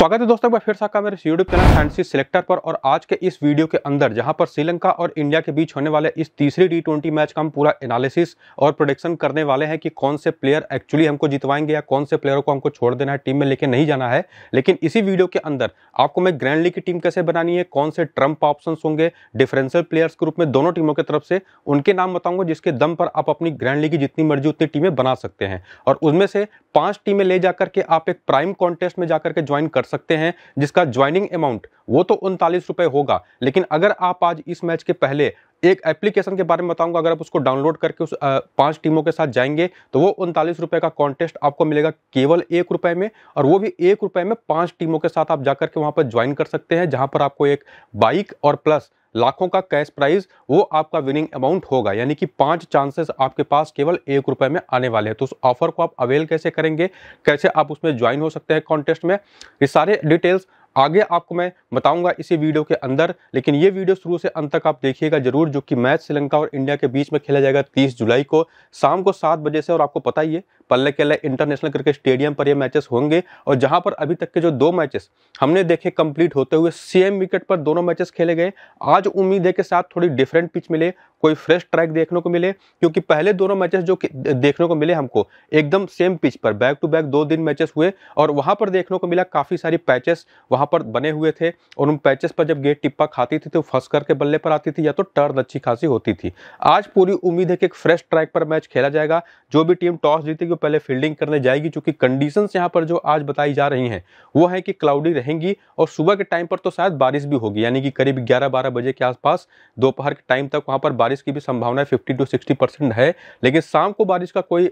स्वागत है दोस्तों एक बार फिर से आपका मेरे यूट्यूब चैनल फैंसी सिलेक्टर पर और आज के इस वीडियो के अंदर जहां पर श्रीलंका और इंडिया के बीच होने वाले इस तीसरी टी ट्वेंटी मैच का हम पूरा एनालिसिस और प्रोडिक्शन करने वाले हैं कि कौन से प्लेयर एक्चुअली हमको जितवाएंगे या कौन से प्लेयरों को हमको छोड़ देना है टीम में लेके नहीं जाना है लेकिन इसी वीडियो के अंदर आपको मैं ग्रैंड लीग की टीम कैसे बनानी है कौन से ट्रम्प ऑप्शन होंगे डिफरेंशियल प्लेयर्स के रूप में दोनों टीमों की तरफ से उनके नाम बताऊंगा जिसके दम पर आप अपनी ग्रैंड लीग की जितनी मर्जी उतनी टीमें बना सकते हैं और उनमें से पांच टीमें ले जाकर के आप एक प्राइम कॉन्टेस्ट में जाकर के ज्वाइन कर सकते हैं जिसका ज्वाइनिंग अमाउंट वो तो उनतालीस रुपये होगा लेकिन अगर आप आज इस मैच के पहले एक एप्लीकेशन के बारे में बताऊंगा अगर आप उसको डाउनलोड करके उस पांच टीमों के साथ जाएंगे तो वो उनतालीस रुपये का कॉन्टेस्ट आपको मिलेगा केवल एक रुपये में और वो भी एक रुपये में पांच टीमों के साथ आप जाकर के वहां पर ज्वाइन कर सकते हैं जहां पर आपको एक बाइक और प्लस लाखों का कैश प्राइज वो आपका विनिंग अमाउंट होगा यानी कि पांच चांसेस आपके पास केवल एक रुपए में आने वाले हैं तो उस ऑफर को आप अवेल कैसे करेंगे कैसे आप उसमें ज्वाइन हो सकते हैं कॉन्टेस्ट में ये सारे डिटेल्स आगे आपको मैं बताऊंगा इसी वीडियो के अंदर लेकिन ये वीडियो शुरू से अंत तक आप देखिएगा जरूर जो कि मैच श्रीलंका और इंडिया के बीच में खेला जाएगा 30 जुलाई को शाम को सात बजे से और आपको पता ही है पल्ले केले इंटरनेशनल क्रिकेट स्टेडियम पर ये मैचेस होंगे और जहां पर अभी तक के जो दो मैचेस हमने देखे कंप्लीट होते हुए सेम विकेट पर दोनों मैचेस खेले गए आज उम्मीद है के साथ थोड़ी डिफरेंट पिच मिले कोई फ्रेश ट्रैक देखने को मिले क्योंकि पहले दोनों मैचेस जो देखने को मिले हमको एकदम सेम पिच पर बैक टू बैक दो दिन मैचेस हुए और वहां पर देखने को मिला काफ़ी सारी पैचेस वहां पर बने हुए थे और उन पैचेस पर जब गेट टिप्पा खाती थी तो फंस करके बल्ले पर आती थी या तो टर्न अच्छी खासी होती थी आज पूरी उम्मीद है कि एक फ्रेश ट्रैक पर मैच खेला जाएगा जो भी टीम टॉस जीतेगी पहले फील्डिंग करने जाएगी चूंकि कंडीशन यहाँ पर जो आज बताई जा रही हैं वो है कि क्लाउडी रहेंगी और सुबह के टाइम पर तो शायद बारिश भी होगी यानी कि करीब ग्यारह बारह बजे के आसपास दोपहर के टाइम तक वहाँ पर बारिश की भी संभावना फिफ्टी टू सिक्सटी परसेंट है लेकिन शाम को बारिश का कोई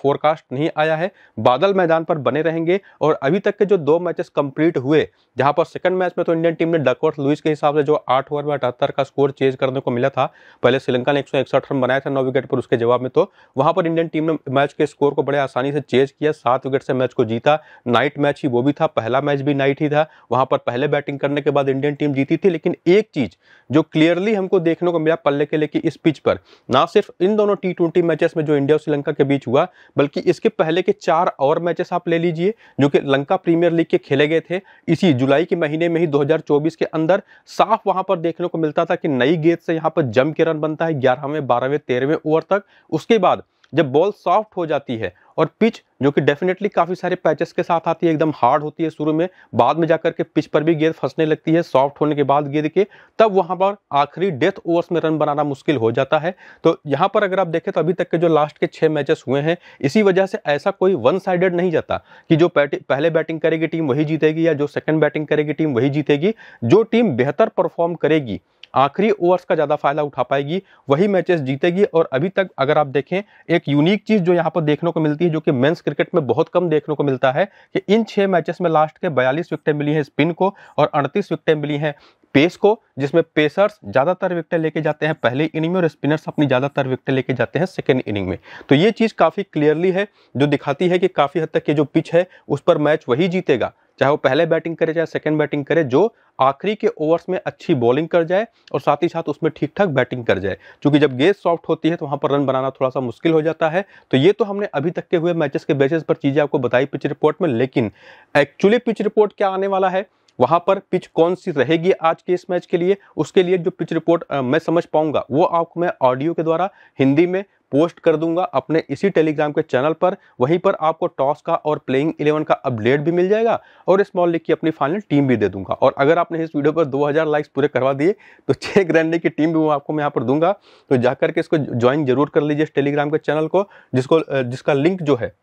फोरकास्ट नहीं आया है बादल मैदान पर बने रहेंगे और अभी तक के जो दो मैचेस कंप्लीट हुए जहां पर सेकंड मैच में तो इंडियन टीम ने डकवर्थ लुइस के हिसाब से जो आठ ओवर में अठहत्तर का स्कोर चेंज करने को मिला था पहले श्रीलंका ने एक रन बनाया था नौ विकेट पर उसके जवाब में तो वहां पर इंडियन टीम ने मैच के स्कोर स्कोर को बड़े आसानी से चेज किया सात विकेट से मैच को जीता नाइट मैच ही वो भी था पहला मैच भी नाइट ही था वहां पर पहले बैटिंग करने के बाद इंडियन टीम जीती थी लेकिन एक चीज़ जो क्लियरली हमको देखने को मिला पल्ले के लेके इस पिच पर ना सिर्फ इन दोनों टी ट्वेंटी मैचेस में जो इंडिया और श्रीलंका के बीच हुआ बल्कि इसके पहले के चार और मैचेस आप ले लीजिए जो कि लंका प्रीमियर लीग के खेले गए थे इसी जुलाई के महीने में ही 2024 के अंदर साफ वहां पर देखने को मिलता था कि नई गेंद से यहाँ पर जम के रन बनता है ग्यारहवें बारहवें तेरहवें ओवर तक उसके बाद जब बॉल सॉफ्ट हो जाती है और पिच जो कि डेफिनेटली काफ़ी सारे पैचेस के साथ आती है एकदम हार्ड होती है शुरू में बाद में जाकर के पिच पर भी गेंद फंसने लगती है सॉफ्ट होने के बाद गेंद के तब वहाँ पर आखिरी डेथ ओवर्स में रन बनाना मुश्किल हो जाता है तो यहाँ पर अगर आप देखें तो अभी तक के जो लास्ट के छः मैचेस हुए हैं इसी वजह से ऐसा कोई वन साइडेड नहीं जाता कि जो पहले बैटिंग करेगी टीम वही जीतेगी या जो सेकेंड बैटिंग करेगी टीम वही जीतेगी जो टीम बेहतर परफॉर्म करेगी आखिरी ओवर्स का ज़्यादा फायदा उठा पाएगी वही मैचेस जीतेगी और अभी तक अगर आप देखें एक यूनिक चीज़ जो यहाँ पर देखने को मिलती है जो कि मेंस क्रिकेट में बहुत कम देखने को मिलता है कि इन छह मैचेस में लास्ट के बयालीस विकटें मिली हैं स्पिन को और अड़तीस विकटें मिली हैं पेस को जिसमें पेसर्स ज़्यादातर विकटें लेके जाते हैं पहले इनिंग में और स्पिनर्स अपनी ज़्यादातर विकटें लेके जाते हैं सेकेंड इनिंग में तो ये चीज़ काफ़ी क्लियरली है जो दिखाती है कि काफ़ी हद तक ये जो पिच है उस पर मैच वही जीतेगा चाहे वो पहले बैटिंग करे चाहे सेकंड बैटिंग करे जो आखिरी के ओवर्स में अच्छी बॉलिंग कर जाए और साथ ही साथ उसमें ठीक ठाक बैटिंग कर जाए क्योंकि जब गेंद सॉफ्ट होती है तो वहाँ पर रन बनाना थोड़ा सा मुश्किल हो जाता है तो ये तो हमने अभी तक के हुए मैचेस के बेसिस पर चीज़ें आपको बताई पिच रिपोर्ट में लेकिन एक्चुअली पिच रिपोर्ट क्या आने वाला है वहां पर पिच कौन सी रहेगी आज के इस मैच के लिए उसके लिए जो पिच रिपोर्ट मैं समझ पाऊंगा वो आपको मैं ऑडियो के द्वारा हिंदी में पोस्ट कर दूंगा अपने इसी टेलीग्राम के चैनल पर वहीं पर आपको टॉस का और प्लेइंग इलेवन का अपडेट भी मिल जाएगा और स्मॉल लीग की अपनी फाइनल टीम भी दे दूंगा और अगर आपने इस वीडियो पर 2000 लाइक्स पूरे करवा दिए तो छह ग्रैंड लीग की टीम भी आपको मैं यहाँ पर दूंगा तो जाकर के इसको ज्वाइन जरूर कर लीजिए इस टेलीग्राम के चैनल को जिसको जिसका लिंक जो है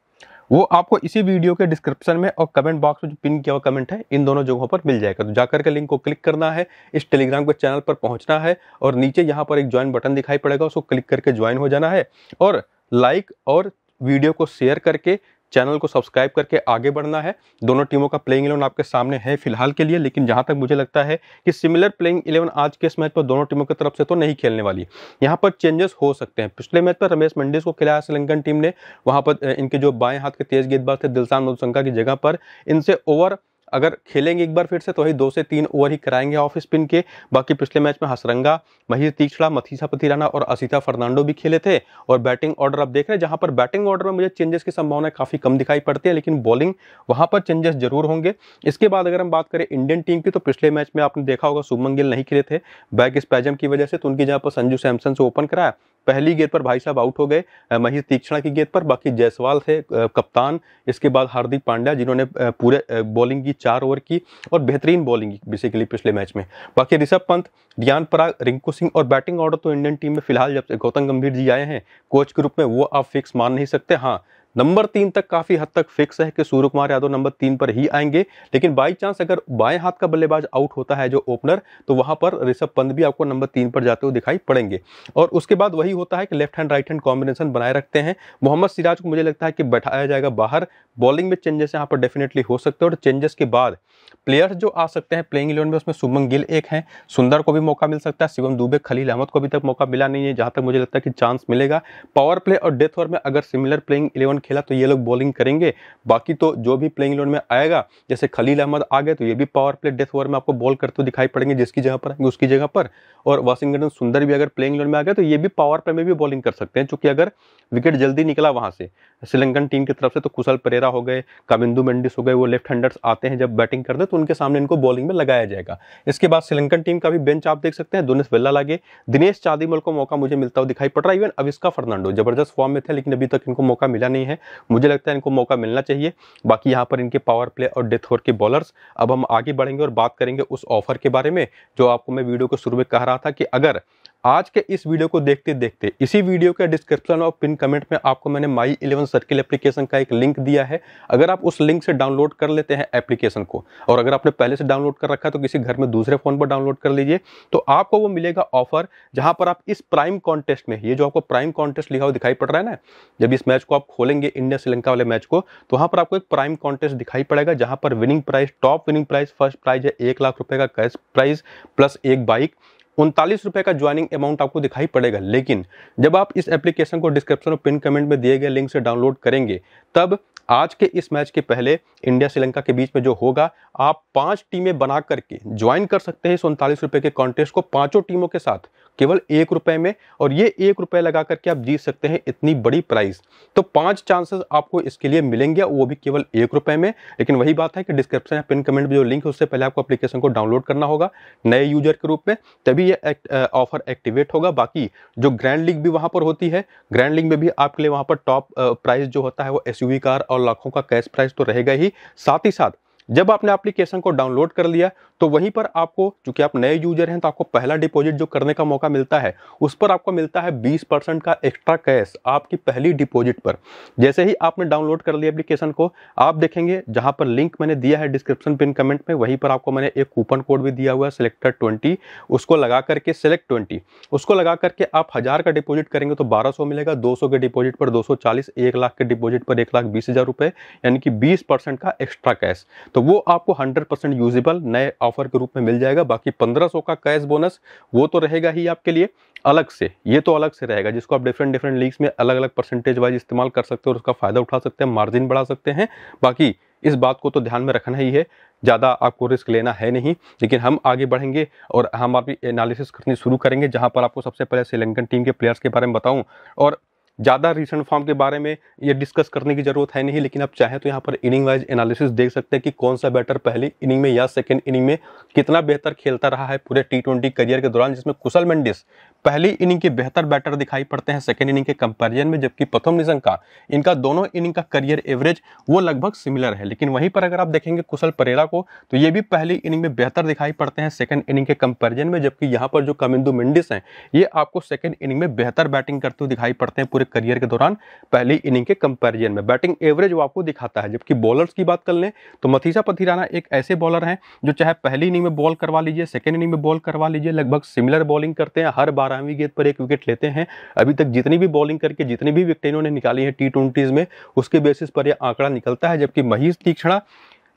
वो आपको इसी वीडियो के डिस्क्रिप्शन में और कमेंट बॉक्स में जो पिन किया हुआ कमेंट है इन दोनों जगहों पर मिल जाएगा तो जाकर के लिंक को क्लिक करना है इस टेलीग्राम के चैनल पर पहुंचना है और नीचे यहाँ पर एक ज्वाइन बटन दिखाई पड़ेगा उसको क्लिक करके ज्वाइन हो जाना है और लाइक और वीडियो को शेयर करके चैनल को सब्सक्राइब करके आगे बढ़ना है दोनों टीमों का प्लेइंग इलेवन आपके सामने है फिलहाल के लिए लेकिन जहां तक मुझे लगता है कि सिमिलर प्लेइंग इलेवन आज के इस मैच पर दोनों टीमों की तरफ से तो नहीं खेलने वाली यहाँ पर चेंजेस हो सकते हैं पिछले मैच पर रमेश मंडिस को खिलाया श्रीलंकन टीम ने वहाँ पर इनके जो बाएं हाथ के तेज गेंदबाज थे दिलसान मधुशंका की जगह पर इनसे ओवर अगर खेलेंगे एक बार फिर से तो वही दो से तीन ओवर ही कराएंगे ऑफ स्पिन के बाकी पिछले मैच में हसरंगा महीर तीक्षड़ा मथीसा पथिराना और असीता फर्नांडो भी खेले थे और बैटिंग ऑर्डर आप देख रहे हैं जहां पर बैटिंग ऑर्डर में मुझे चेंजेस की संभावना काफ़ी कम दिखाई पड़ती है लेकिन बॉलिंग वहाँ पर चेंजेस जरूर होंगे इसके बाद अगर हम बात करें इंडियन टीम की तो पिछले मैच में आपने देखा होगा सुमन गिल नहीं खेले थे बैक स्पैजम की वजह से तो उनकी जहाँ पर संजू सैमसन से ओपन कराया पहली गेंद पर भाई साहब आउट हो गए महेश तीक्षणा की गेंद पर बाकी जायसवाल थे कप्तान इसके बाद हार्दिक पांड्या जिन्होंने पूरे बॉलिंग की चार ओवर की और बेहतरीन बॉलिंग की बेसिकली पिछले मैच में बाकी ऋषभ पंत ज्ञान पराग रिंकू सिंह और बैटिंग ऑर्डर तो इंडियन टीम में फिलहाल जब गौतम गंभीर जी आए हैं कोच के रूप में वो आप फिक्स मान नहीं सकते हाँ नंबर तीन तक काफ़ी हद तक फिक्स है कि सूर्य कुमार यादव नंबर तीन पर ही आएंगे लेकिन बाई चांस अगर बाएं हाथ का बल्लेबाज आउट होता है जो ओपनर तो वहां पर ऋषभ पंत भी आपको नंबर तीन पर जाते हुए दिखाई पड़ेंगे और उसके बाद वही होता है कि left hand right hand combination बनाए रखते हैं मोहम्मद सिराज को मुझे लगता है कि बैठाया जाएगा बाहर बॉलिंग में चेंजेस यहाँ पर डेफिनेटली हो सकते हैं और चेंजेस के बाद प्लेयर्स जो आ सकते हैं प्लेइंग इलेवन में उसमें सुमन गिल एक है सुंदर को भी मौका मिल सकता है शिवम दुबे खलील अहमद को अभी तक मौका मिला नहीं है जहां तक मुझे लगता है कि चांस मिलेगा पावर प्ले और डेथ ओवर में अगर सिमिलर प्लेइंग इलेवन इलेवन खेला तो ये लोग बॉलिंग करेंगे बाकी तो जो भी प्लेइंग इलेवन में आएगा जैसे खलील अहमद आ गए तो ये भी पावर प्ले डेथ ओवर में आपको बॉल करते हुए दिखाई पड़ेंगे जिसकी जगह पर आएंगे उसकी जगह पर और वाशिंगटन सुंदर भी अगर प्लेइंग इलेवन में आ गए तो ये भी पावर प्ले में भी बॉलिंग कर सकते हैं चूंकि अगर विकेट जल्दी निकला वहाँ से श्रीलंकन टीम की तरफ से तो कुशल परेरा हो गए कविंदु मेंडिस हो गए वो लेफ्ट हैंडर्स आते हैं जब बैटिंग करते हैं तो उनके सामने इनको बॉलिंग में लगाया जाएगा इसके बाद श्रीलंकन टीम का भी बेंच आप देख सकते हैं दुनिस बिल्ला लगे दिनेश चादीमल को मौका मुझे मिलता हुआ दिखाई पड़ रहा है इवन अविस्का फर्नांडो जबरदस्त फॉर्म में थे लेकिन अभी तक इनको मौका मिला नहीं है मुझे लगता है इनको मौका मिलना चाहिए बाकी यहाँ पर इनके पावर प्ले और डेथ ओवर के बॉलर्स अब हम आगे बढ़ेंगे और बात करेंगे उस ऑफर के बारे में जो आपको मैं वीडियो के शुरू में कह रहा था कि अगर आज के इस वीडियो को देखते देखते इसी वीडियो के डिस्क्रिप्शन और पिन कमेंट में आपको मैंने माई इलेवन सर्किल एप्लीकेशन का एक लिंक दिया है अगर आप उस लिंक से डाउनलोड कर लेते हैं एप्लीकेशन को और अगर आपने पहले से डाउनलोड कर रखा है तो किसी घर में दूसरे फ़ोन पर डाउनलोड कर लीजिए तो आपको वो मिलेगा ऑफर जहाँ पर आप इस प्राइम कॉन्टेस्ट में ये जो आपको प्राइम कॉन्टेस्ट लिखा हुआ दिखाई पड़ रहा है ना जब इस मैच को आप खोलेंगे इंडिया श्रीलंका वाले मैच को तो वहाँ पर आपको एक प्राइम कॉन्टेस्ट दिखाई पड़ेगा जहाँ पर winning price top winning price first prize है एक लाख रुपये का कैश प्राइज प्लस एक बाइक उनतालीस रुपये का ज्वाइनिंग अमाउंट आपको दिखाई पड़ेगा लेकिन जब आप इस एप्लीकेशन को डिस्क्रिप्शन और पिन कमेंट में दिए गए लिंक से डाउनलोड करेंगे तब आज के इस मैच के पहले इंडिया श्रीलंका के बीच में जो होगा आप पांच टीमें बना करके ज्वाइन कर सकते हैं इस उनतालीस रुपये के कॉन्टेस्ट को पांचों टीमों के साथ केवल एक रुपए में और ये एक रुपये लगा करके आप जीत सकते हैं इतनी बड़ी प्राइस तो पाँच चांसेस आपको इसके लिए मिलेंगे वो भी केवल एक रुपये में लेकिन वही बात है कि डिस्क्रिप्शन या पिन कमेंट में जो लिंक है उससे पहले आपको एप्लीकेशन को डाउनलोड करना होगा नए यूजर के रूप में तभी यह ऑफर एक्टिवेट होगा बाकी जो ग्रैंड लिंक भी वहाँ पर होती है ग्रैंड लिंक में भी आपके लिए वहाँ पर टॉप प्राइस जो होता है वो एस कार और लाखों का कैश प्राइस तो रहेगा ही साथ ही साथ जब आपने एप्लीकेशन को डाउनलोड कर लिया तो वहीं पर आपको चूंकि आप नए यूजर हैं तो आपको पहला डिपॉजिट जो करने का मौका मिलता है उस पर आपको मिलता है 20 परसेंट का एक्स्ट्रा कैश आपकी पहली डिपॉजिट पर जैसे ही आपने डाउनलोड कर लिया एप्लीकेशन को आप देखेंगे जहां पर लिंक मैंने दिया है डिस्क्रिप्शन पिन कमेंट में वहीं पर आपको मैंने एक कूपन कोड भी दिया हुआ है सिलेक्टर ट्वेंटी उसको लगा करके सिलेक्ट ट्वेंटी उसको लगा करके आप हज़ार का डिपॉजिट करेंगे तो बारह सौ मिलेगा दो सौ के डिपॉजिट पर दो सौ चालीस एक लाख के डिपॉजिट पर एक लाख बीस हज़ार यानी कि बीस परसेंट का एक्स्ट्रा कैश तो तो वो आपको 100 परसेंट यूजेबल नए ऑफर के रूप में मिल जाएगा बाकी 1500 का कैश बोनस वो तो रहेगा ही आपके लिए अलग से ये तो अलग से रहेगा जिसको आप डिफरेंट डिफरेंट लीग्स में अलग अलग परसेंटेज वाइज इस्तेमाल कर सकते हो और उसका फ़ायदा उठा सकते हैं मार्जिन बढ़ा सकते हैं बाकी इस बात को तो ध्यान में रखना ही है ज़्यादा आपको रिस्क लेना है नहीं लेकिन हम आगे बढ़ेंगे और हम आप एनालिसिस करनी शुरू करेंगे जहाँ पर आपको सबसे पहले श्रीलंकन टीम के प्लेयर्स के बारे में बताऊँ और ज़्यादा रिसेंट फॉर्म के बारे में ये डिस्कस करने की ज़रूरत है नहीं लेकिन आप चाहें तो यहाँ पर इनिंग वाइज एनालिसिस देख सकते हैं कि कौन सा बैटर पहली इनिंग में या सेकेंड इनिंग में कितना बेहतर खेलता रहा है पूरे टी ट्वेंटी करियर के दौरान जिसमें कुशल मेंडिस पहली इनिंग के बेहतर बैटर दिखाई पड़ते हैं सेकेंड इनिंग के कंपेरिजन में जबकि प्रथम का इनका दोनों इनिंग का करियर एवरेज वो लगभग सिमिलर है लेकिन वहीं पर अगर आप देखेंगे कुशल परेरा को तो ये भी पहली इनिंग में बेहतर दिखाई पड़ते हैं सेकेंड इनिंग के कंपेरिजन में जबकि यहाँ पर जो कमिंदू मिंडिस हैं ये आपको सेकेंड इनिंग में बेहतर बैटिंग करते हुए दिखाई पड़ते हैं पूरे करियर के दौरान पहली इनिंग के कंपेरिजन में बैटिंग एवरेज वो आपको दिखाता है जबकि बॉलर्स की बात कर लें तो मथीसा पथिराना एक ऐसे बॉलर हैं जो चाहे पहली इनिंग में बॉल करवा लीजिए सेकेंड इनिंग में बॉल करवा लीजिए लगभग सिमिलर बॉलिंग करते हैं हर बार बारहवीं गेंद पर एक विकेट लेते हैं अभी तक जितनी भी बॉलिंग करके जितनी भी विकेट इन्होंने निकाली है टी में उसके बेसिस पर यह आंकड़ा निकलता है जबकि महेश तीक्षणा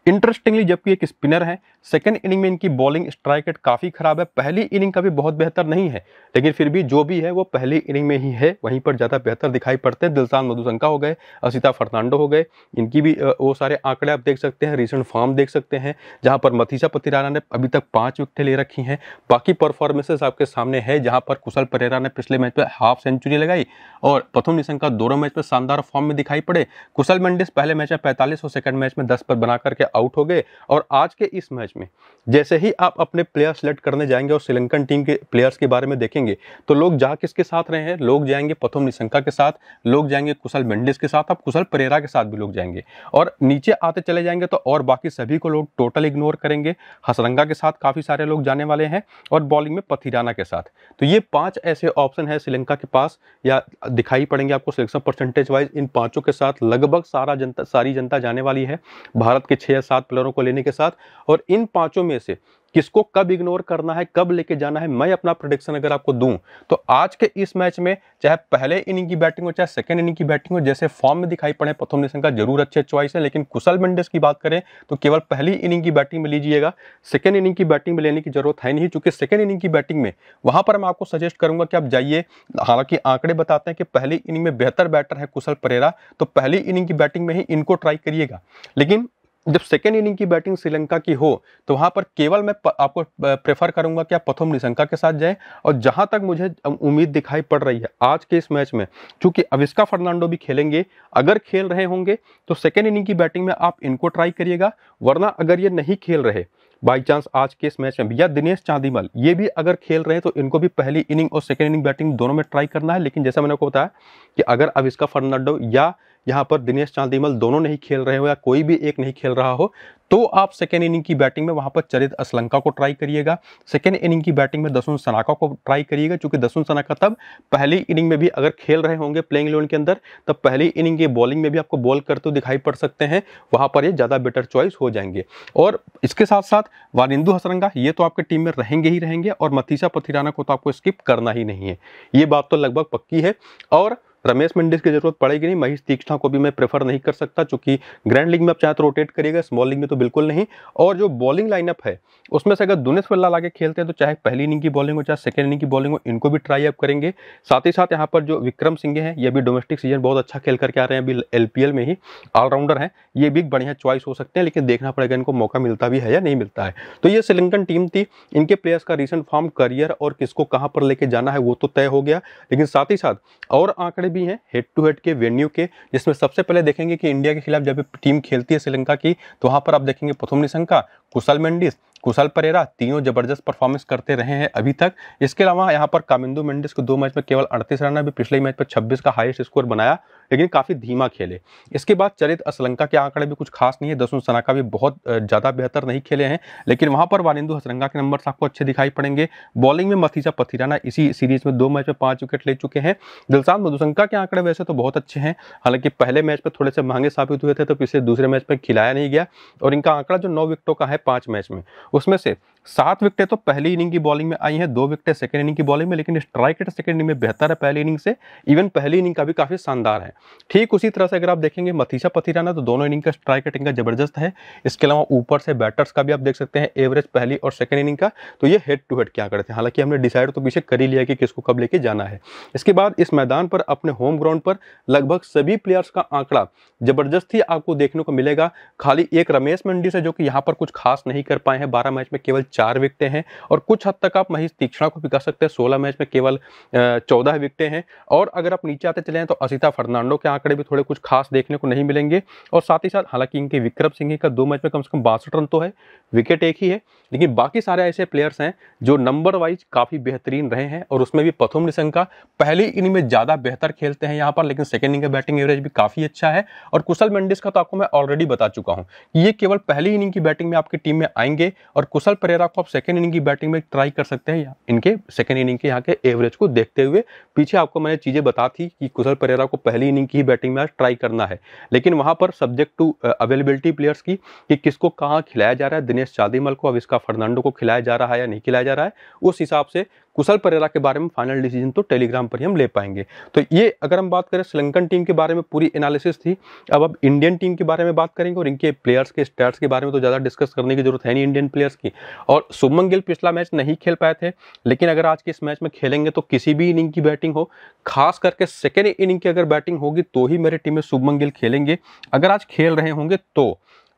इंटरेस्टिंगली जबकि एक स्पिनर है सेकेंड इनिंग में इनकी बॉलिंग स्ट्राइक रेट काफ़ी ख़राब है पहली इनिंग का भी बहुत बेहतर नहीं है लेकिन फिर भी जो भी है वो पहली इनिंग में ही है वहीं पर ज़्यादा बेहतर दिखाई पड़ते हैं दिलसान मधुशंका हो गए असिता फर्नांडो हो गए इनकी भी वो सारे आंकड़े आप देख सकते हैं रिसेंट फॉर्म देख सकते हैं जहाँ पर मथीसा पतिराना ने अभी तक पाँच विकटें ले रखी हैं बाकी परफॉर्मेंसेस आपके सामने है जहाँ पर कुशल परेरा ने पिछले मैच में हाफ सेंचुरी लगाई और प्रथम निशंका दोनों मैच में शानदार फॉर्म में दिखाई पड़े कुशल मंडिस पहले मैच में पैंतालीस और सेकंड मैच में दस पर बना करके आउट हो गए और आज के इस मैच में जैसे ही आप अपने प्लेयर सेलेक्ट करने जाएंगे और श्रीलंकन टीम के प्लेयर्स के बारे में देखेंगे तो लोग जा किसके साथ रहे हैं लोग जाएंगे प्रथम निशंका के साथ लोग जाएंगे कुशल मेंडिस के साथ अब कुशल परेरा के साथ भी लोग जाएंगे और नीचे आते चले जाएंगे तो और बाकी सभी को लोग टोटल इग्नोर करेंगे हसरंगा के साथ काफ़ी सारे लोग जाने वाले हैं और बॉलिंग में पथिराना के साथ तो ये पाँच ऐसे ऑप्शन है श्रीलंका के पास या दिखाई पड़ेंगे आपको सिलेक्शन परसेंटेज वाइज इन पाँचों के साथ लगभग सारा जनता सारी जनता जाने वाली है भारत के छः सात प्लेयरों को लेने के साथ और इन पांचों में से किसको कब इग्नोर करना है कब लेके जाना है मैं अपना प्रोडिक्शन अगर आपको दूं तो आज के इस मैच में चाहे पहले इनिंग की बैटिंग हो चाहे सेकंड इनिंग की बैटिंग हो जैसे फॉर्म में दिखाई पड़े प्रथम निशन का जरूर अच्छे चॉइस है लेकिन कुशल मेंडेस की बात करें तो केवल पहली इनिंग की बैटिंग में लीजिएगा सेकेंड इनिंग की बैटिंग में लेने की जरूरत है नहीं चूंकि सेकेंड इनिंग की बैटिंग में वहां पर मैं आपको सजेस्ट करूंगा कि आप जाइए हालांकि आंकड़े बताते हैं कि पहली इनिंग में बेहतर बैटर है कुशल परेरा तो पहली इनिंग की बैटिंग में ही इनको ट्राई करिएगा लेकिन जब सेकेंड इनिंग की बैटिंग श्रीलंका की हो तो वहाँ पर केवल मैं आपको प्रेफर करूंगा कि आप प्रथम निशंका के साथ जाएं और जहाँ तक मुझे उम्मीद दिखाई पड़ रही है आज के इस मैच में चूंकि अविस्का फर्नांडो भी खेलेंगे अगर खेल रहे होंगे तो सेकेंड इनिंग की बैटिंग में आप इनको ट्राई करिएगा वरना अगर ये नहीं खेल रहे बाई चांस आज के इस मैच में या दिनेश चांदीमल ये भी अगर खेल रहे हैं तो इनको भी पहली इनिंग और सेकेंड इनिंग बैटिंग दोनों में ट्राई करना है लेकिन जैसा मैंने आपको बताया कि अगर अविस्का फर्नांडो या यहाँ पर दिनेश चांदीमल दोनों नहीं खेल रहे हो या कोई भी एक नहीं खेल रहा हो तो आप सेकेंड इनिंग की बैटिंग में वहाँ पर चरित असलंका को ट्राई करिएगा सेकेंड इनिंग की बैटिंग में दसुन सनाका को ट्राई करिएगा क्योंकि दसुन सनाका तब पहली इनिंग में भी अगर खेल रहे होंगे प्लेइंग इलेवन के अंदर तब पहली इनिंग की बॉलिंग में भी आपको बॉल करते हुए दिखाई पड़ सकते हैं वहाँ पर ये ज़्यादा बेटर चॉइस हो जाएंगे और इसके साथ साथ वानिंदु हसरंगा ये तो आपके टीम में रहेंगे ही रहेंगे और मतीसा पथिराना को तो आपको स्किप करना ही नहीं है ये बात तो लगभग पक्की है और रमेश मिंडिस की जरूरत पड़ेगी नहीं महेश तीक्षणा को भी मैं प्रेफर नहीं कर सकता चूंकि ग्रैंड लीग में आप चाहे तो रोटेट करिएगा स्मॉल लीग में तो बिल्कुल नहीं और जो बॉलिंग लाइनअप है उसमें से अगर दुनेश फिल्ला लाके खेलते हैं तो चाहे पहली इनिंग की बॉलिंग हो चाहे सेकेंड इनिंग की बॉलिंग हो इनको भी ट्राई अप करेंगे साथ ही साथ यहाँ पर जो विक्रम सिंह हैं ये भी डोमेस्टिक सीजन बहुत अच्छा खेल करके आ रहे हैं अभी एल में ही ऑलराउंडर हैं ये भी बढ़िया चॉइस हो सकते हैं लेकिन देखना पड़ेगा इनको मौका मिलता भी है या नहीं मिलता है तो ये श्रीलंकन टीम थी इनके प्लेयर्स का रिसेंट फॉर्म करियर और किसको कहाँ पर लेके जाना है वो तो तय हो गया लेकिन साथ ही साथ और आंकड़े भी हैं हेड टू हेड के वेन्यू के जिसमें सबसे पहले देखेंगे कि इंडिया के खिलाफ जब टीम खेलती है श्रीलंका की तो वहाँ पर आप देखेंगे प्रथम निशंका कुशल मेंडिस कुशल परेरा तीनों जबरदस्त परफॉर्मेंस करते रहे हैं अभी तक इसके अलावा यहाँ पर कामिंदू मेंडिस को दो मैच में केवल अड़तीस रन अभी पिछले मैच में छब्बीस का हाईएस्ट स्कोर बनाया लेकिन काफ़ी धीमा खेले इसके बाद चरित असलंका के आंकड़े भी कुछ खास नहीं है दसुन सनाका भी बहुत ज़्यादा बेहतर नहीं खेले हैं लेकिन वहाँ पर वानिंदू हसरंगा के नंबर आपको अच्छे दिखाई पड़ेंगे बॉलिंग में मथीजा पथिराना इसी सीरीज में दो मैच में पाँच विकेट ले चुके हैं दिलसान मधुशंका के आंकड़े वैसे तो बहुत अच्छे हैं हालांकि पहले मैच में थोड़े से महंगे साबित हुए थे तो पिछले दूसरे मैच में खिलाया नहीं गया और इनका आंकड़ा जो नौ विकेटों का है पाँच मैच में उसमें से सात विकटें तो पहली इनिंग की बॉलिंग में आई हैं दो विकटें सेकेंड इनिंग की बॉलिंग में लेकिन स्ट्राइक रेट सेकेंड इनिंग में बेहतर है पहली इनिंग से इवन पहली इनिंग का भी काफ़ी शानदार है ठीक उसी तरह से अगर आप देखेंगे मथीसा पथिराना तो दोनों इनिंग का स्ट्राइक रेटिंग का जबरदस्त है इसके अलावा ऊपर से बैटर्स का भी आप देख सकते हैं एवरेज पहली और सेकेंड इनिंग का तो ये हेड टू हेड क्या करते हैं हालांकि हमने डिसाइड तो पीछे कर ही लिया कि किसको कब लेके जाना है इसके बाद इस मैदान पर अपने होम ग्राउंड पर लगभग सभी प्लेयर्स का आंकड़ा जबरदस्त ही आपको देखने को मिलेगा खाली एक रमेश मंडी से जो कि यहाँ पर कुछ खास नहीं कर पाए हैं बारह मैच में केवल चार विकटें हैं और कुछ हद तक आप महेश तीक्षणा को भी कह सकते हैं सोलह मैच में केवल चौदह विकटें हैं और अगर आप नीचे आते चले हैं तो असिता फर्नांडो के आंकड़े भी थोड़े कुछ खास देखने को नहीं मिलेंगे और साथ ही साथ हालांकि इनके विक्रम सिंह का दो मैच में कम से कम बासठ रन तो है विकेट एक ही है लेकिन बाकी सारे ऐसे प्लेयर्स हैं जो नंबर वाइज काफ़ी बेहतरीन रहे हैं और उसमें भी प्रथम निशंका पहली इनिंग में ज़्यादा बेहतर खेलते हैं यहाँ पर लेकिन सेकेंड इनिंग का बैटिंग एवरेज भी काफ़ी अच्छा है और कुशल मेंडिस का तो आपको मैं ऑलरेडी बता चुका हूँ ये केवल पहली इनिंग की बैटिंग में आपकी टीम में आएंगे और कुशल प्रेरा अगर आपको आप सेकेंड इनिंग की बैटिंग में ट्राई कर सकते हैं इनके सेकेंड इनिंग के यहाँ के एवरेज को देखते हुए पीछे आपको मैंने चीज़ें बता थी कि कुशल परेरा को पहली इनिंग की ही बैटिंग में आज ट्राई करना है लेकिन वहाँ पर सब्जेक्ट टू अवेलेबिलिटी प्लेयर्स की कि किसको कहाँ खिलाया जा रहा है दिनेश चादीमल को अब इसका फर्नांडो को खिलाया जा रहा है या नहीं खिलाया जा रहा है उस हिसाब से कुशल परेरा के बारे में फाइनल डिसीजन तो टेलीग्राम पर ही हम ले पाएंगे तो ये अगर हम बात करें श्रीलंकन टीम के बारे में पूरी एनालिसिस थी अब अब इंडियन टीम के बारे में बात करेंगे और इनके प्लेयर्स के स्टैट्स के बारे में तो ज़्यादा डिस्कस करने की जरूरत है नहीं इंडियन प्लेयर्स की और सुमन गिल पिछला मैच नहीं खेल पाए थे लेकिन अगर आज के इस मैच में खेलेंगे तो किसी भी इनिंग की बैटिंग हो खास करके सेकेंड इनिंग की अगर बैटिंग होगी तो ही मेरे टीम में सुमन गिल खेलेंगे अगर आज खेल रहे होंगे तो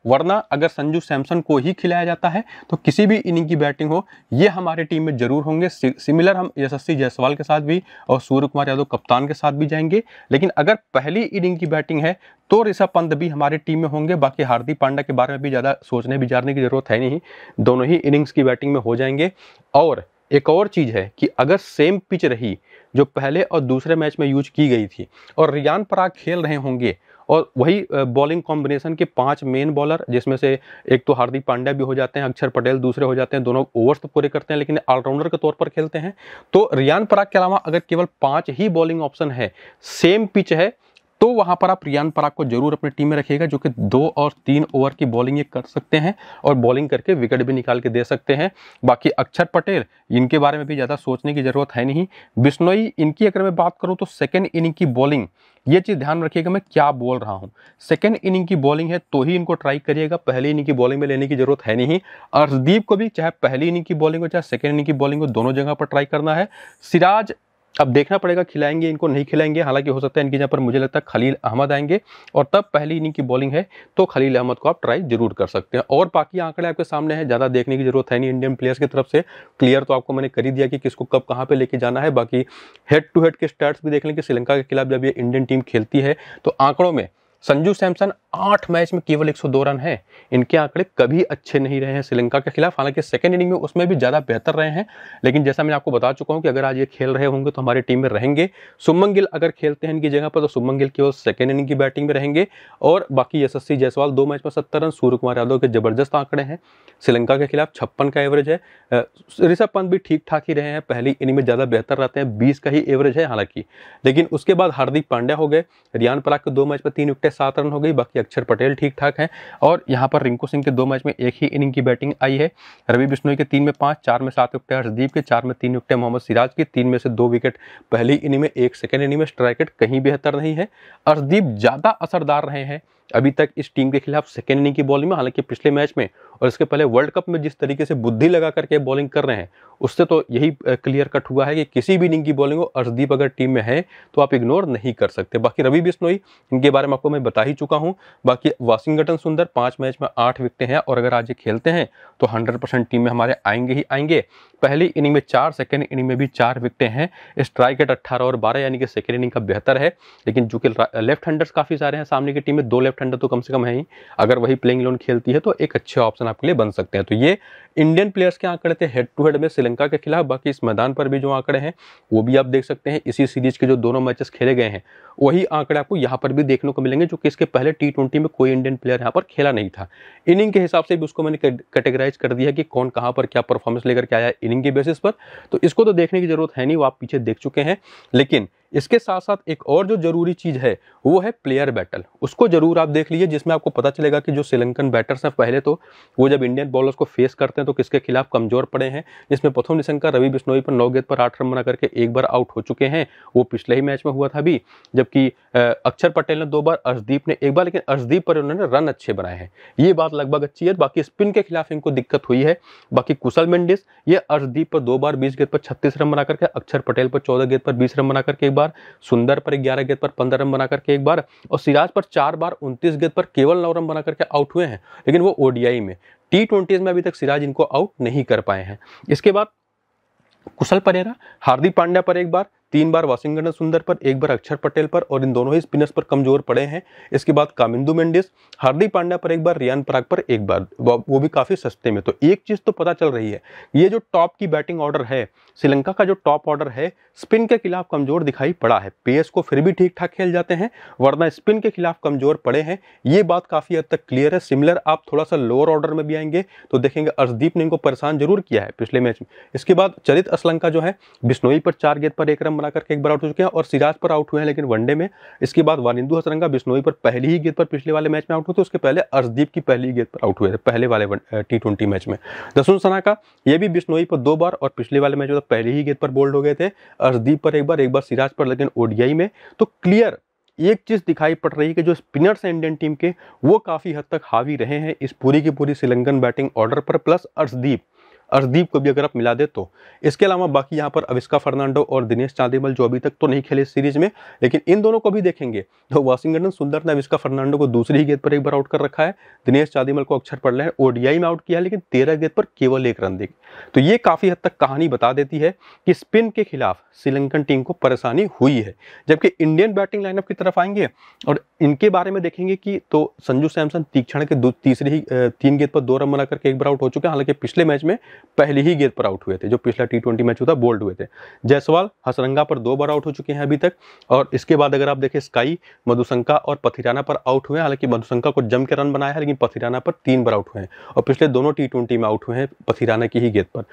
वरना अगर संजू सैमसन को ही खिलाया जाता है तो किसी भी इनिंग की बैटिंग हो ये हमारे टीम में जरूर होंगे सिमिलर हम यशस्वी जायसवाल के साथ भी और सूर्य कुमार यादव कप्तान के साथ भी जाएंगे लेकिन अगर पहली इनिंग की बैटिंग है तो ऋषभ पंत भी हमारी टीम में होंगे बाकी हार्दिक पांड्या के बारे में भी ज़्यादा सोचने विचारने की ज़रूरत है नहीं दोनों ही इनिंग्स की बैटिंग में हो जाएंगे और एक और चीज़ है कि अगर सेम पिच रही जो पहले और दूसरे मैच में यूज की गई थी और रियान पराग खेल रहे होंगे और वही बॉलिंग कॉम्बिनेशन के पांच मेन बॉलर जिसमें से एक तो हार्दिक पांड्या भी हो जाते हैं अक्षर पटेल दूसरे हो जाते हैं दोनों ओवर्स तो पूरे करते हैं लेकिन ऑलराउंडर के तौर पर खेलते हैं तो रियान पराग के अलावा अगर केवल पाँच ही बॉलिंग ऑप्शन है सेम पिच है तो वहाँ पर आप रियान पराग को जरूर अपनी टीम में रखिएगा जो कि दो और तीन ओवर की बॉलिंग ये कर सकते हैं और बॉलिंग करके विकेट भी निकाल के दे सकते हैं बाकी अक्षर पटेल इनके बारे में भी ज़्यादा सोचने की ज़रूरत है नहीं बिश्नोई इनकी अगर मैं बात करूँ तो सेकेंड इनिंग की बॉलिंग ये चीज़ ध्यान रखिएगा मैं क्या बोल रहा हूँ सेकेंड इनिंग की बॉलिंग है तो ही इनको ट्राई करिएगा पहली इनिंग की बॉलिंग में लेने की जरूरत है नहीं अर्शदीप को भी चाहे पहली इनिंग की बॉलिंग हो चाहे सेकेंड इनिंग की बॉलिंग हो दोनों जगह पर ट्राई करना है सिराज अब देखना पड़ेगा खिलाएंगे इनको नहीं खिलाएंगे हालांकि हो सकता है इनकी जहाँ पर मुझे लगता है खलील अहमद आएंगे और तब पहली इनिंग की बॉलिंग है तो खलील अहमद को आप ट्राई जरूर कर सकते हैं और बाकी आंकड़े आपके सामने हैं ज़्यादा देखने की जरूरत है नहीं इंडियन प्लेयर्स की तरफ से क्लियर तो आपको मैंने कर ही दिया कि किसको कब कहाँ पर लेके जाना है बाकी हेड टू हेड के स्टार्ट भी देख लें कि श्रीलंका के खिलाफ जब ये इंडियन टीम खेलती है तो आंकड़ों में संजू सैमसन आठ मैच में केवल 102 रन है इनके आंकड़े कभी अच्छे नहीं रहे हैं श्रीलंका के खिलाफ हालांकि सेकेंड इनिंग में उसमें भी ज़्यादा बेहतर रहे हैं लेकिन जैसा मैं आपको बता चुका हूँ कि अगर आज ये खेल रहे होंगे तो हमारी टीम में रहेंगे सुमन गिल अगर खेलते हैं इनकी जगह पर तो सुमन गिल केवल सेकेंड इनिंग की बैटिंग में रहेंगे और बाकी यशस्वी जायसवाल दो मैच में सत्तर रन सूर्य कुमार यादव के जबरदस्त आंकड़े हैं श्रीलंका के खिलाफ छप्पन का एवरेज है ऋषभ पंत भी ठीक ठाक ही रहे हैं पहली इनिंग में ज़्यादा बेहतर रहते हैं बीस का ही एवरेज है हालांकि लेकिन उसके बाद हार्दिक पांड्या हो गए रियान पराग के दो मैच में तीन विकटे सात रन हो गई बाकी अक्षर पटेल ठीक ठाक हैं और यहाँ पर रिंकू सिंह के दो मैच में एक ही इनिंग की बैटिंग आई है रवि बिश्नोई के तीन में पाँच चार में सात विकटें हर्षदीप के चार में तीन विकटें मोहम्मद सिराज की तीन में से दो विकेट पहली इनिंग में एक सेकेंड इनिंग में स्ट्राइकेट कहीं बेहतर नहीं है हर्षदीप ज़्यादा असरदार रहे हैं अभी तक इस टीम के खिलाफ सेकेंड इनिंग की बॉलिंग में हालांकि पिछले मैच में और इसके पहले वर्ल्ड कप में जिस तरीके से बुद्धि लगा करके बॉलिंग कर रहे हैं उससे तो यही क्लियर कट हुआ है कि किसी भी इनिंग की बॉलिंग हो अर्शदीप अगर टीम में है तो आप इग्नोर नहीं कर सकते बाकी रवि बिश्नोई इनके बारे में आपको मैं बता ही चुका हूँ बाकी वाशिंगटन सुंदर पाँच मैच में आठ विकटें हैं और अगर आज ये खेलते हैं तो हंड्रेड टीम में हमारे आएंगे ही आएंगे पहली इनिंग में चार सेकेंड इनिंग में भी चार विकटें हैं स्ट्राइक रेट अट्ठारह और बारह यानी कि सेकेंड इनिंग का बेहतर है लेकिन चूंकि लेफ्ट हैंडर्स काफ़ी सारे हैं सामने की टीम में दो लेफ्ट हैंडर तो कम से कम है ही अगर वही प्लेइंग लोन खेलती है तो एक अच्छे ऑप्शन ऑप्शन आपके लिए बन सकते हैं तो ये इंडियन प्लेयर्स के आंकड़े थे हेड टू हेड में श्रीलंका के खिलाफ बाकी इस मैदान पर भी जो आंकड़े हैं वो भी आप देख सकते हैं इसी सीरीज के जो दोनों मैचेस खेले गए हैं वही आंकड़े आपको यहाँ पर भी देखने को मिलेंगे जो कि इसके पहले टी में कोई इंडियन प्लेयर यहाँ पर खेला नहीं था इनिंग के हिसाब से भी उसको मैंने कैटेगराइज कर दिया कि कौन कहाँ पर क्या परफॉर्मेंस लेकर के आया इनिंग के बेसिस पर तो इसको तो देखने की जरूरत है नहीं वो आप पीछे देख चुके हैं लेकिन इसके साथ साथ एक और जो जरूरी चीज़ है वो है प्लेयर बैटल उसको जरूर आप देख लीजिए जिसमें आपको पता चलेगा कि जो श्रीलंकन बैटर्स हैं पहले तो वो जब इंडियन बॉलर्स को फेस करते हैं तो किसके खिलाफ कमजोर पड़े हैं जिसमें प्रथम निशंका रवि बिश्नोई पर नौ गेंद पर आठ रन बना करके एक बार आउट हो चुके हैं वो पिछले ही मैच में हुआ था भी जबकि अक्षर पटेल ने दो बार अर्शदीप ने एक बार लेकिन अर्शदीप पर उन्होंने रन अच्छे बनाए हैं ये बात लगभग अच्छी है बाकी स्पिन के खिलाफ इनको दिक्कत हुई है बाकी कुशल मेंडिस ये अर्शदीप पर दो बार बीस गेंद पर छत्तीस रन बना करके अक्षर पटेल पर चौदह गेंद पर बीस रन बना करके एक बार बार सुंदर पर ग्यारह गेंद पर पंद्रह रन बना करके एक बार और सिराज पर चार बार उनतीस गेंद पर केवल नौ रन बना करके आउट हुए हैं लेकिन वो ओडीआई में टी ट्वेंटी में अभी तक सिराज इनको आउट नहीं कर पाए हैं इसके बाद कुशल परेरा हार्दिक पांड्या पर एक बार तीन बार वाशिंगटन सुंदर पर एक बार अक्षर पटेल पर और इन दोनों ही स्पिनर्स पर कमजोर पड़े हैं इसके बाद कामिंदू मेंडिस हार्दिक पांड्या पर एक बार रियान पराग पर एक बार वो भी काफ़ी सस्ते में तो एक चीज़ तो पता चल रही है ये जो टॉप की बैटिंग ऑर्डर है श्रीलंका का जो टॉप ऑर्डर है स्पिन के खिलाफ कमजोर दिखाई पड़ा है पेस को फिर भी ठीक ठाक खेल जाते हैं वरना स्पिन के खिलाफ कमजोर पड़े हैं ये बात काफ़ी हद तक क्लियर है सिमिलर आप थोड़ा सा लोअर ऑर्डर में भी आएंगे तो देखेंगे अर्शदीप ने इनको परेशान जरूर किया है पिछले मैच में इसके बाद चरित असलंका जो है बिश्नोई पर चार गेंद पर एक रन बना करके एक बार आउट हो चुके हैं और सिराज पर आउट हुए हैं लेकिन वनडे में इसके बाद वानिंदू हसरंगा बिश्नोई पर पहली ही गेंद पर पिछले वाले मैच में आउट हुए थे उसके पहले अर्शदीप की पहली गेंद पर आउट हुए थे पहले वाले टी मैच में दसुन सना का ये भी बिश्नोई पर दो बार और पिछले वाले मैच में तो पहली ही गेंद पर बोल्ड हो गए थे अर्शदीप पर एक बार एक बार सिराज पर लेकिन ओडियाई में तो क्लियर एक चीज़ दिखाई पड़ रही है कि जो स्पिनर्स हैं इंडियन टीम के वो काफ़ी हद तक हावी रहे हैं इस पूरी की पूरी श्रीलंकन बैटिंग ऑर्डर पर प्लस अर्शदीप अर्दीप को भी अगर आप मिला दे तो इसके अलावा बाकी यहाँ पर अविष्का फर्नांडो और दिनेश चांदीमल जो अभी तक तो नहीं खेले सीरीज में लेकिन इन दोनों को भी देखेंगे तो वाशिंगटन सुंदर ने अविष्का फर्नांडो को दूसरी ही गेंद पर एक बार आउट कर रखा है दिनेश चांदीमल को अक्षर पड़ रहे हैं ओडीआई में आउट किया लेकिन तेरह गेंद पर केवल एक रन देख तो ये काफ़ी हद तक कहानी बता देती है कि स्पिन के खिलाफ श्रीलंकन टीम को परेशानी हुई है जबकि इंडियन बैटिंग लाइनअप की तरफ आएंगे और इनके बारे में देखेंगे कि तो संजू सैमसन तीक्षण के दो तीसरी ही तीन गेंद पर दो रन बना करके एक बार आउट हो चुके हैं हालांकि पिछले मैच में पहले ही गेंद पर आउट हुए थे जो पिछला टी ट्वेंटी मैच होता बोल्ड हुए थे जयसवाल हसरंगा पर दो बार आउट हो चुके हैं अभी तक और इसके बाद अगर आप देखें स्काई मधुशंका और पथिराना पर आउट हुए हैं हालांकि मधुशंका को जम के रन बनाया है लेकिन पथिराना पर तीन बार आउट हुए हैं और पिछले दोनों टी ट्वेंटी में आउट हुए हैं पथिराना की ही गेंद पर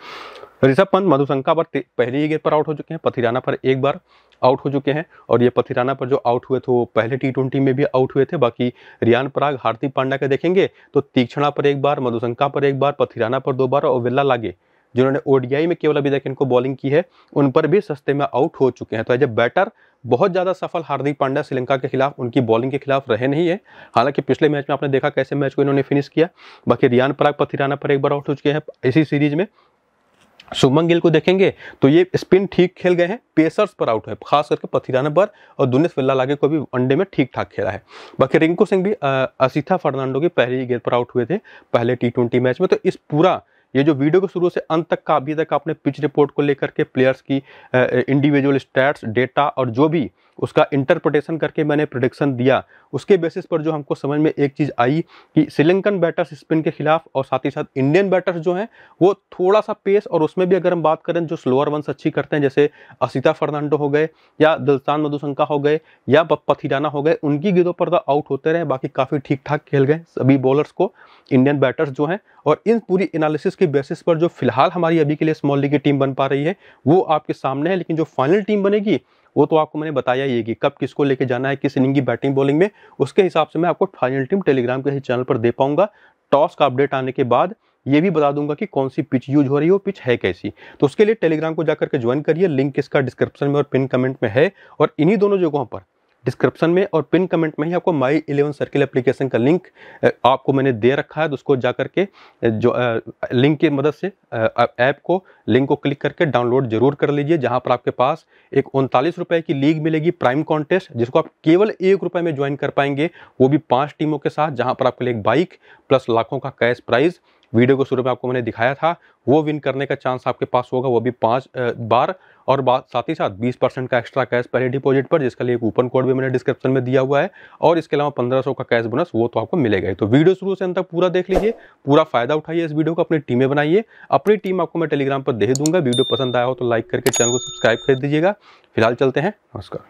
ऋषभ पंत मधुशंका पर पहले ही गेंद पर आउट हो चुके हैं पथिराना पर एक बार आउट हो चुके हैं और ये पथिराना पर जो आउट हुए थे वो पहले टी में भी आउट हुए थे बाकी रियान पराग हार्दिक पांड्या का देखेंगे तो तीक्षणा पर एक बार मधुशंका पर एक बार पथिराना पर दो बार और विल्ला लागे जिन्होंने ओडीआई में केवल अभी तक इनको बॉलिंग की है उन पर भी सस्ते में आउट हो चुके हैं तो एज ए बैटर बहुत ज़्यादा सफल हार्दिक पांड्या श्रीलंका के खिलाफ उनकी बॉलिंग के खिलाफ रहे नहीं है हालांकि पिछले मैच में आपने देखा कैसे मैच को इन्होंने फिनिश किया बाकी रियान पराग पथिराना पर एक बार आउट हो चुके हैं इसी सीरीज में शुभमन गिल को देखेंगे तो ये स्पिन ठीक खेल गए हैं पेसर्स पर आउट है खास करके पथिराना पर और दुनिस वेल्ला लागे को भी वनडे में ठीक ठाक खेला है बाकी रिंकू सिंह भी असिथा फर्नांडो के पहले गेंद पर आउट हुए थे पहले टी मैच में तो इस पूरा ये जो वीडियो के शुरू से अंत तक का अभी तक आपने पिच रिपोर्ट को लेकर के प्लेयर्स की इंडिविजुअल स्टैट्स डेटा और जो भी उसका इंटरप्रटेशन करके मैंने प्रोडिक्शन दिया उसके बेसिस पर जो हमको समझ में एक चीज़ आई कि श्रीलंकन बैटर्स स्पिन के खिलाफ और साथ ही साथ इंडियन बैटर्स जो हैं वो थोड़ा सा पेस और उसमें भी अगर हम बात करें जो स्लोअर वंस अच्छी करते हैं जैसे असिता फर्नांडो हो गए या दिलसान मधुशंका हो गए या पथिराना हो गए उनकी गेंदों पर तो आउट होते रहे बाकी काफ़ी ठीक ठाक खेल गए सभी बॉलर्स को इंडियन बैटर्स जो हैं और इन पूरी एनालिसिस के बेसिस पर जो फिलहाल हमारी अभी के लिए स्मॉल लीग की टीम बन पा रही है वो आपके सामने है लेकिन जो फाइनल टीम बनेगी वो तो आपको मैंने बताया ही है कि कब किसको लेके जाना है किस इनिंग की बैटिंग बॉलिंग में उसके हिसाब से मैं आपको फाइनल टीम टेलीग्राम के चैनल पर दे पाऊंगा टॉस का अपडेट आने के बाद ये भी बता दूंगा कि कौन सी पिच यूज हो रही है पिच है कैसी तो उसके लिए टेलीग्राम को जाकर के ज्वाइन करिए लिंक इसका डिस्क्रिप्शन में और पिन कमेंट में है और इन्हीं दोनों जगहों पर डिस्क्रिप्शन में और पिन कमेंट में ही आपको माई इलेवन सर्किल एप्लीकेशन का लिंक आपको मैंने दे रखा है तो उसको जा करके जो लिंक की मदद से ऐप को लिंक को क्लिक करके डाउनलोड जरूर कर लीजिए जहाँ पर आपके पास एक उनतालीस रुपये की लीग मिलेगी प्राइम कॉन्टेस्ट जिसको आप केवल एक रुपये में ज्वाइन कर पाएंगे वो भी पाँच टीमों के साथ जहाँ पर आपके लिए एक बाइक प्लस लाखों का कैश प्राइज़ वीडियो को शुरू में आपको मैंने दिखाया था वो विन करने का चांस आपके पास होगा वो भी पाँच बार और बात साथ ही साथ 20 परसेंट का एक्स्ट्रा कैश पहले डिपॉजिट पर जिसका लिए कूपन कोड भी मैंने डिस्क्रिप्शन में दिया हुआ है और इसके अलावा 1500 का कैश बोनस वो तो आपको मिलेगा ही तो वीडियो शुरू से अंत तक पूरा देख लीजिए पूरा फायदा उठाइए इस वीडियो को अपनी टीमें बनाइए अपनी टीम आपको मैं टेलीग्राम पर दे दूंगा वीडियो पसंद आया हो तो लाइक करके चैनल को सब्सक्राइब कर दीजिएगा फिलहाल चलते हैं नमस्कार